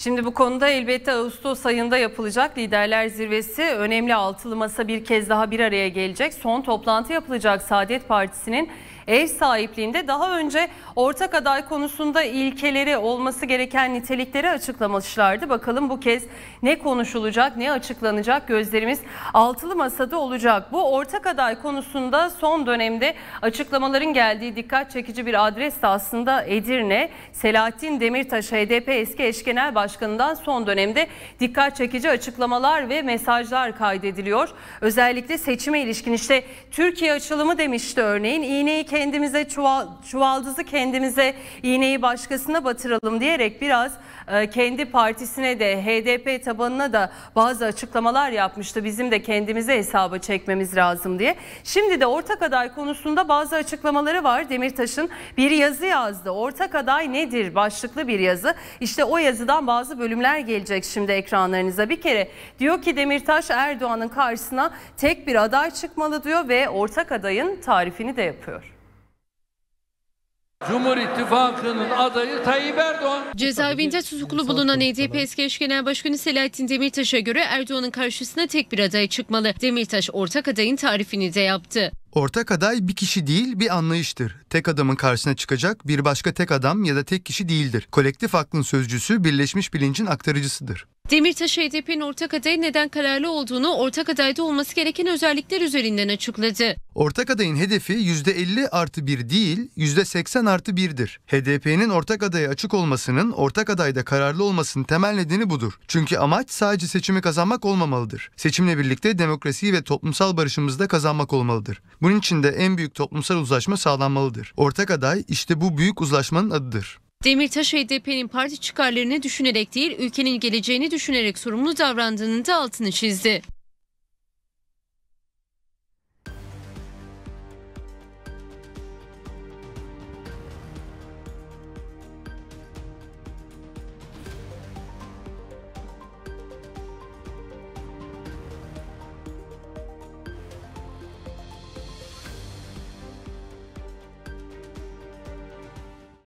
Şimdi bu konuda elbette Ağustos ayında yapılacak Liderler Zirvesi önemli altılı masa bir kez daha bir araya gelecek. Son toplantı yapılacak Saadet Partisi'nin ev sahipliğinde daha önce ortak aday konusunda ilkeleri olması gereken nitelikleri açıklamışlardı. Bakalım bu kez ne konuşulacak, ne açıklanacak gözlerimiz altılı masada olacak. Bu ortak aday konusunda son dönemde açıklamaların geldiği dikkat çekici bir adres de aslında Edirne. Selahattin Demirtaş HDP eski eş genel başkanından son dönemde dikkat çekici açıklamalar ve mesajlar kaydediliyor. Özellikle seçime ilişkin işte Türkiye açılımı demişti örneğin. İğneyi kendimize çuval, çuvaldızı kendimize iğneyi başkasına batıralım diyerek biraz e, kendi partisine de HDP tabanına da bazı açıklamalar yapmıştı. Bizim de kendimize hesaba çekmemiz lazım diye. Şimdi de ortak aday konusunda bazı açıklamaları var. Demirtaş'ın bir yazı yazdı. Ortak aday nedir başlıklı bir yazı. İşte o yazıdan bazı bölümler gelecek şimdi ekranlarınıza. Bir kere diyor ki Demirtaş Erdoğan'ın karşısına tek bir aday çıkmalı diyor ve ortak adayın tarifini de yapıyor. Cumhur İttifakı'nın adayı Tayyip Erdoğan. Cezaevinde tutuklu bulunan HDP e eski eş genel başkanı Selahattin Demirtaş'a göre Erdoğan'ın karşısına tek bir aday çıkmalı. Demirtaş ortak adayın tarifini de yaptı. Ortak aday bir kişi değil bir anlayıştır. Tek adamın karşısına çıkacak bir başka tek adam ya da tek kişi değildir. Kolektif aklın sözcüsü birleşmiş bilincin aktarıcısıdır. Demirtaş HDP'nin ortak aday neden kararlı olduğunu ortak adayda olması gereken özellikler üzerinden açıkladı. Ortak adayın hedefi %50 artı 1 değil %80 artı 1'dir. HDP'nin ortak adaya açık olmasının ortak adayda kararlı olmasının temel nedeni budur. Çünkü amaç sadece seçimi kazanmak olmamalıdır. Seçimle birlikte demokrasiyi ve toplumsal barışımızı da kazanmak olmalıdır. Bunun için de en büyük toplumsal uzlaşma sağlanmalıdır. Ortak aday işte bu büyük uzlaşmanın adıdır. Demirtaş HDP'nin parti çıkarlarını düşünerek değil ülkenin geleceğini düşünerek sorumlu davrandığının da altını çizdi.